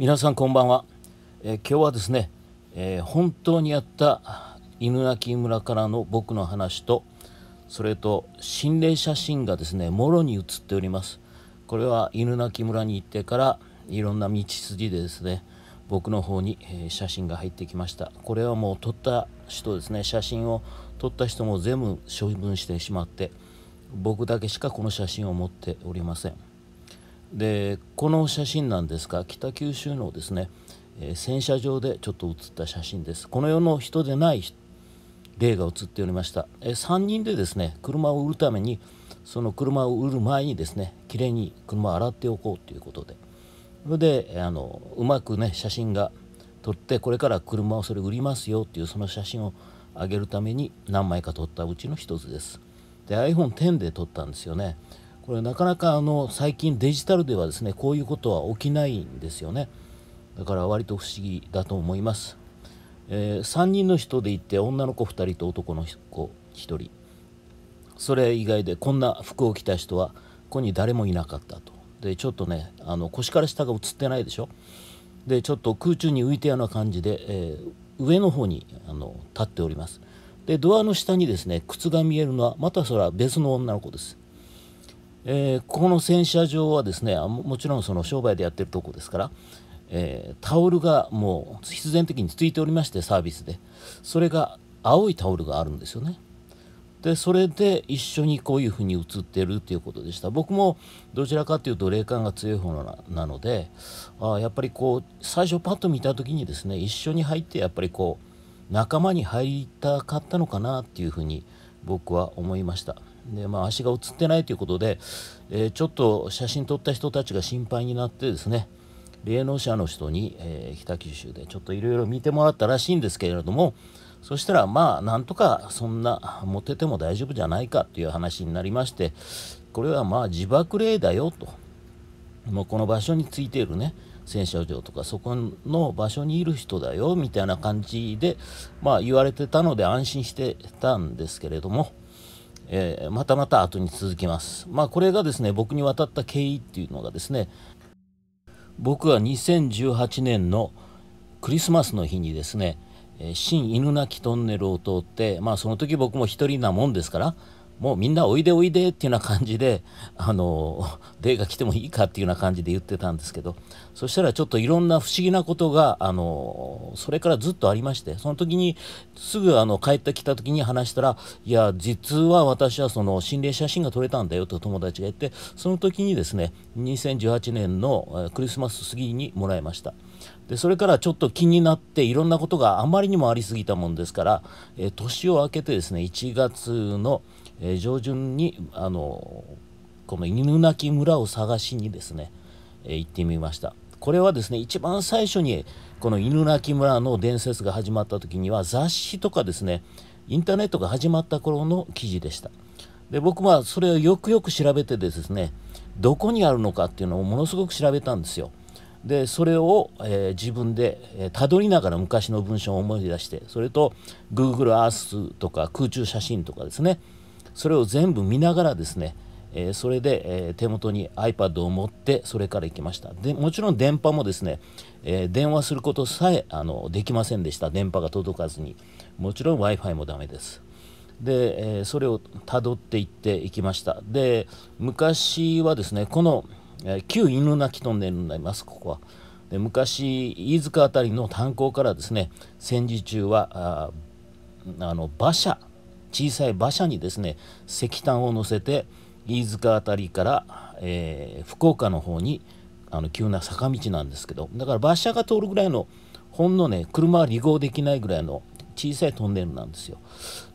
皆さんこんばんは、えー、今日はですね、えー、本当にやった犬鳴村からの僕の話とそれと心霊写真がですねもろに写っておりますこれは犬鳴村に行ってからいろんな道筋でですね僕の方に、え写真が入ってきましたこれはもう撮った人ですね写真を撮った人も全部処分してしまって僕だけしかこの写真を持っておりませんでこの写真なんですが北九州のですね、えー、洗車場でちょっと写った写真ですこの世の人でない例が写っておりました、えー、3人でですね車を売るためにその車を売る前にですねきれいに車を洗っておこうということでそれであのうまくね写真が撮ってこれから車をそれ売りますよっていうその写真を上げるために何枚か撮ったうちの一つですで iPhone10 で撮ったんですよねこれなかなかあの最近デジタルではですねこういうことは起きないんですよねだから割と不思議だと思います、えー、3人の人で行って女の子2人と男の子1人それ以外でこんな服を着た人はここに誰もいなかったとでちょっとねあの腰から下が映ってないでしょでちょっと空中に浮いたような感じで、えー、上の方にあの立っておりますでドアの下にですね靴が見えるのはまたそれは別の女の子ですえー、ここの洗車場はですねもちろんその商売でやってるとこですから、えー、タオルがもう必然的についておりましてサービスでそれが青いタオルがあるんですよねでそれで一緒にこういうふうに映ってるっていうことでした僕もどちらかというと霊感が強い方なのであやっぱりこう最初パッと見た時にですね一緒に入ってやっぱりこう仲間に入りたかったのかなっていうふうに僕は思いました。でまあ、足が写ってないということで、えー、ちょっと写真撮った人たちが心配になってですね霊能者の人に、えー、北九州でちょっといろいろ見てもらったらしいんですけれどもそしたらまあなんとかそんなモテても大丈夫じゃないかという話になりましてこれはまあ自爆霊だよともうこの場所についているね洗車場とかそこの場所にいる人だよみたいな感じでまあ言われてたので安心してたんですけれどもえー、またまた後に続きます。まあ、これがですね、僕に渡った経緯っていうのがですね、僕は2018年のクリスマスの日にですね、新犬鳴トンネルを通って、まあ、その時僕も一人なもんですから、もうみんなおいでおいでっていうような感じで、あの、霊が来てもいいかっていうような感じで言ってたんですけど、そしたらちょっといろんな不思議なことが、あの、それからずっとありまして、その時に、すぐあの、帰ってきた時に話したら、いや、実は私はその、心霊写真が撮れたんだよと友達が言って、その時にですね、2018年のクリスマス過ぎにもらいました。でそれからちょっと気になっていろんなことがあまりにもありすぎたもんですから、え年を明けてですね1月の、えー、上旬にあのこの犬鳴村を探しにですね、えー、行ってみましたこれはですね一番最初にこの犬鳴村の伝説が始まった時には雑誌とかですねインターネットが始まった頃の記事でしたで僕はそれをよくよく調べてですねどこにあるのかっていうのをものすごく調べたんですよでそれを、えー、自分で、えー、りながら昔の文章を思い出してそれと Google Earth とか空中写真とかですねそれを全部見ながらですねえそれで、え手元に iPad を持ってそれから行きましたでもちろん電波もですね、え電話することさえあのできませんでした電波が届かずにもちろん w i f i もダメですで、えそれをたどっていっていきましたで昔はですねこの、え旧犬鳴トンネルになりますここはで昔飯塚辺りの炭鉱からですね戦時中はあの馬車小さい馬車にですね石炭を乗せて飯塚辺りから、えー、福岡の方にあの急な坂道なんですけどだから馬車が通るぐらいのほんのね車は離合できないぐらいの小さいトンネルなんですよ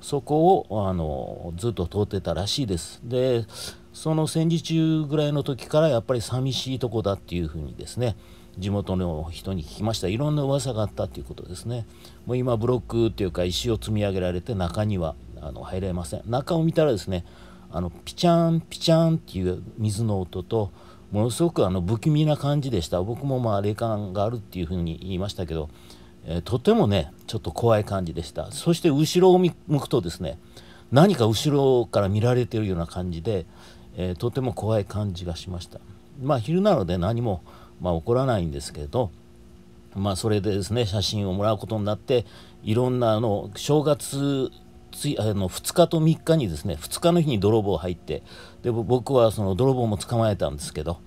そこをあのずっと通ってたらしいですでその戦時中ぐらいの時からやっぱり寂しいとこだっていうふうにですね地元の人に聞きましたいろんな噂があったっていうことですねもう今ブロックっていうか石を積み上げられて中にはあの入れません中を見たらですねあのピチャンピチャンっていう水の音とものすごくあの不気味な感じでした僕もまあ霊感があるっていうふうに言いましたけど、えー、とてもねちょっと怖い感じでしたそして後ろを向くとですね何か後ろから見られてるような感じで、えー、とても怖い感じがしましたまあ昼なので何も、まあ、起こらないんですけどまあそれでですね写真をもらうことになっていろんなあの正月つあの2日と3日にですね2日の日に泥棒入ってで僕はその泥棒も捕まえたんですけど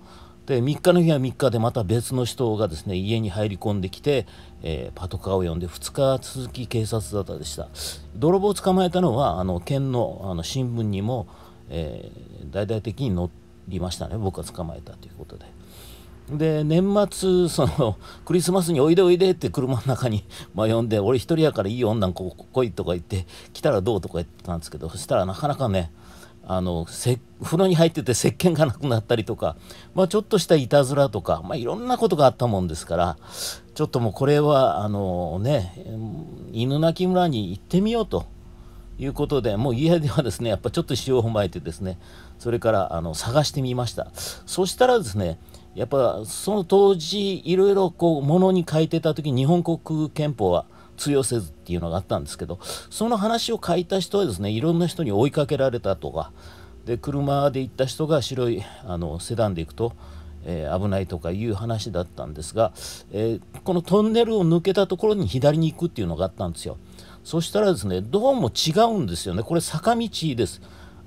で3日の日は3日でまた別の人がですね家に入り込んできて、えー、パトカーを呼んで2日続き警察沙汰でした泥棒を捕まえたのはあの県のあの新聞にも、えー、大々的に載りましたね僕が捕まえたということで。で年末 そのクリスマスにおいでおいでって車の中に、ま呼んで俺一人やからいい女の子来いとか言って来たらどうとか言ったんですけどそしたらなかなかねあの風呂に入ってて石鹸がなくなったりとか、まあ、ちょっとしたいたずらとか、まあ、いろんなことがあったもんですからちょっともうこれはあのね犬鳴村に行ってみようと。いうことで、もう家ではですね、やっぱちょっと塩を踏まえてですね、それからあの探してみました。そしたらですね、やっぱその当時いろいろこうものに書いてた時日本国憲法は通用せずっていうのがあったんですけどその話を書いた人はですねいろんな人に追いかけられたとかで車で行った人が白いあのセダンで行くと、えー、危ないとかいう話だったんですが、えー、このトンネルを抜けたところに左に行くっていうのがあったんですよそしたらですねどうも違うんですよねこれ坂道です。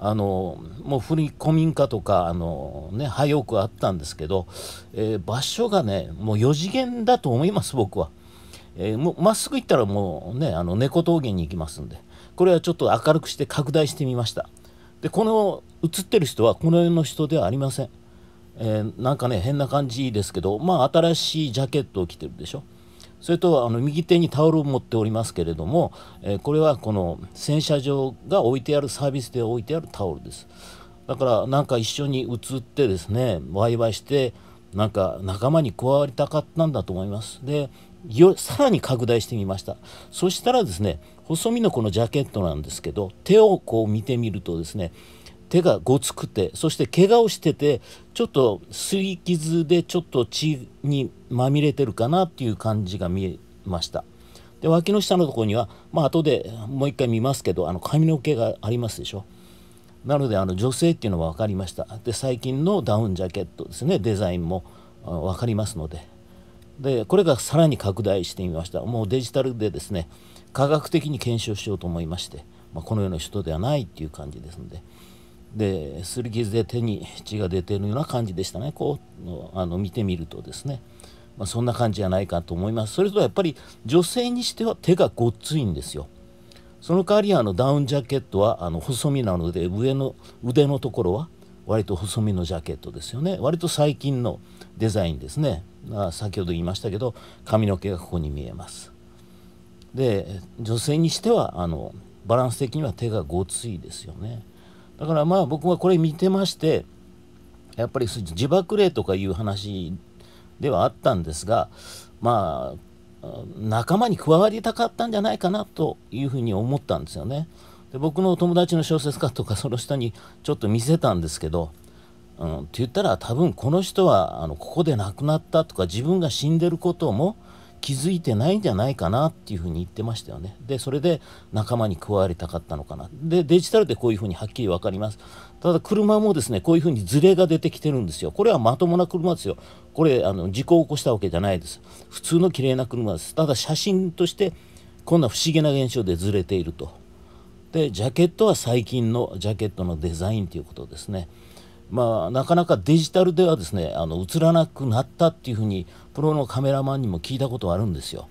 あのもう振り込みんかとかあの、ね、早くあったんですけど、えー、場所がねもう4次元だと思います僕は。えー、もまっすぐ行ったらもうねあの猫峠に行きますんでこれはちょっと明るくして拡大してみましたでこの写ってる人はこの世の人ではありません、えー、なんかね変な感じですけどまあ新しいジャケットを着てるでしょそれとあの右手にタオルを持っておりますけれども、えこれはこの洗車場が置いてあるサービスで置いてあるタオルですだからなんか一緒に移ってですねワイワイしてなんか仲間に加わりたかったんだと思いますでよさらに拡大してみましたそしたらですね細身のこのジャケットなんですけど手をこう見てみるとですね手がごつくてそして怪我をしててちょっと擦り傷でちょっと血にまみれてるかなっていう感じが見えましたで脇の下のとこにはまあ後でもう一回見ますけどあの髪の毛がありますでしょなのであの女性っていうのは分かりましたで最近のダウンジャケットですねデザインも分かりますのででこれがさらに拡大してみましたもうデジタルでですね科学的に検証しようと思いまして、まあ、このような人ではないっていう感じですので。で擦り傷で手に血が出てるような感じでしたねこうあの見てみるとですね、まあ、そんな感じじゃないかと思いますそれとやっぱり女性にしては手がごっついんですよその代わりあのダウンジャケットはあの細身なので上の腕のところは割と細身のジャケットですよね割と最近のデザインですね先ほど言いましたけど髪の毛がここに見えますで女性にしてはあのバランス的には手がごついですよねだからまあ僕はこれ見てましてやっぱり自爆霊とかいう話ではあったんですがまあ仲間に加わりたかったんじゃないかなというふうに思ったんですよね。で僕の友達の小説家とかその人にちょっと見せたんですけど、うん、って言ったら多分この人はあのここで亡くなったとか自分が死んでることも気づいてないんじゃないかなっていうふうに言ってましたよね。で、それで仲間に加わりたかったのかな。で、デジタルでこういうふうにはっきり分かります。ただ、車もですね、こういうふうにズレが出てきてるんですよ。これはまともな車ですよ。これ、あの、事故を起こしたわけじゃないです。普通の綺麗な車です。ただ、写真として、こんな不思議な現象でずれていると。で、ジャケットは最近のジャケットのデザインということですね。まあ、なかなかデジタルではですねあの映らなくなったっていうふうにプロのカメラマンにも聞いたことがあるんですよ。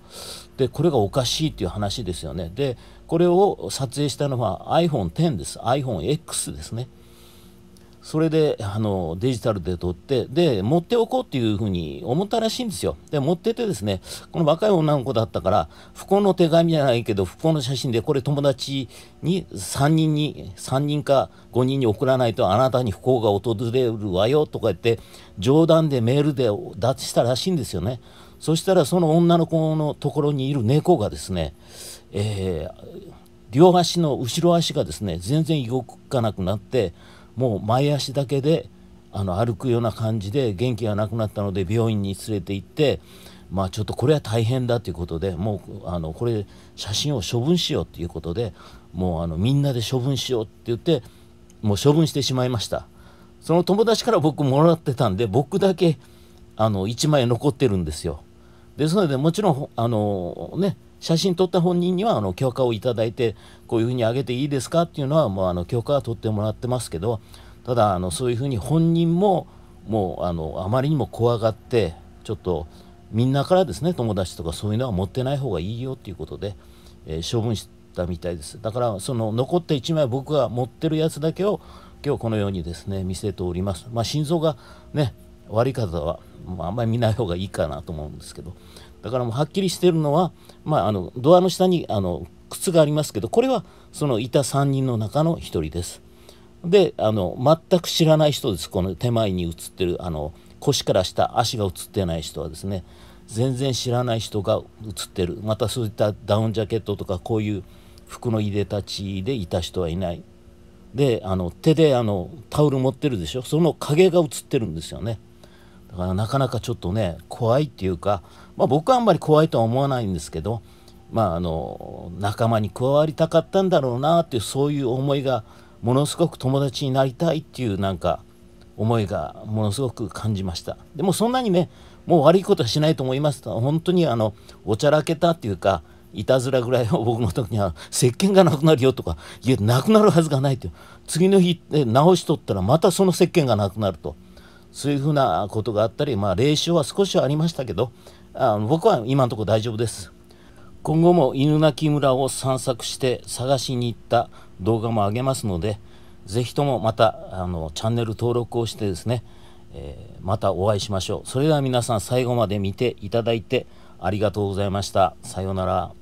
でこれがおかしいっていう話ですよね。でこれを撮影したのは iPhone10 です iPhoneX ですね。それであのデジタルで撮ってで持っておこうっていうふうに思ったらしいんですよで持っててですねこの若い女の子だったから不幸の手紙じゃないけど不幸の写真でこれ友達に3人に3人か5人に送らないとあなたに不幸が訪れるわよとか言って冗談でメールで脱したらしいんですよねそしたらその女の子のところにいる猫がですね、えー、両足の後ろ足がですね全然動かなくなってもう前足だけであの歩くような感じで元気がなくなったので病院に連れて行ってまあちょっとこれは大変だということでもうあのこれ写真を処分しようということでもうあのみんなで処分しようって言ってもう処分してしまいましたその友達から僕もらってたんで僕だけあの1枚残ってるんですよですのでもちろんあの、ね、写真撮った本人にはあの許可をいただいてこういうふうにあげていいですかっていうのはもうあの許可は取ってもらってますけどただあのそういうふうに本人ももうあのあまりにも怖がってちょっとみんなからですね友達とかそういうのは持ってない方がいいよっていうことで、えー、処分したみたいですだからその残った1枚僕が持ってるやつだけを今日このようにですね見せておりますまあ、心臓がね悪り方は、まあ、あんまり見ない方がいいかなと思うんですけどだからもうはっきりしてるのは、まあ、あのドアの下にあの靴がありますけどこれはそのいた3人の中の1人です。であの全く知らない人ですこの手前に写ってるあの腰から下足が写ってない人はですね全然知らない人が写ってるまたそういったダウンジャケットとかこういう服のいでたちでいた人はいないであの手であのタオル持ってるでしょその影が写ってるんですよね。だからなかなかちょっとね怖いっていうか、まあ、僕はあんまり怖いとは思わないんですけど、まあ、あの仲間に加わりたかったんだろうなっていうそういう思いがものすごく友達になりたいっていうなんか思いがものすごく感じましたでもそんなにねもう悪いことはしないと思います本当にあのおちゃらけたっていうかいたずらぐらいを僕の時には石鹸がなくなるよとかいやなくなるはずがないと次の日直しとったらまたその石鹸がなくなると。そういうふうなことがあったり、まあ、霊障は少しはありましたけどあ僕は今のところ大丈夫です今後も犬鳴村を散策して探しに行った動画も上げますので是非ともまたあのチャンネル登録をしてですね、えー、またお会いしましょうそれでは皆さん最後まで見ていただいてありがとうございましたさようなら